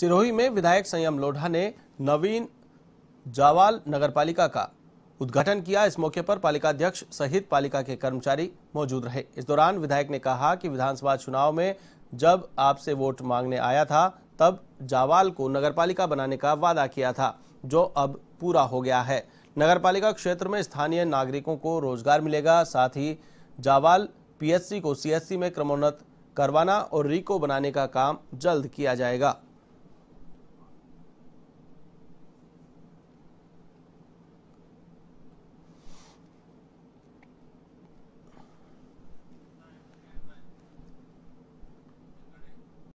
सिरोही में विधायक संयम लोढ़ा ने नवीन जावाल नगरपालिका का उद्घाटन किया इस मौके पर पालिका अध्यक्ष सहित पालिका के कर्मचारी मौजूद रहे इस दौरान विधायक ने कहा कि विधानसभा चुनाव में जब आपसे वोट मांगने आया था तब जावाल को नगरपालिका बनाने का वादा किया था जो अब पूरा हो गया है नगरपालिका क्षेत्र में स्थानीय नागरिकों को रोजगार मिलेगा साथ ही जावाल पीएचसी को सी में क्रमोन्नत करवाना और रिको बनाने का काम जल्द किया जाएगा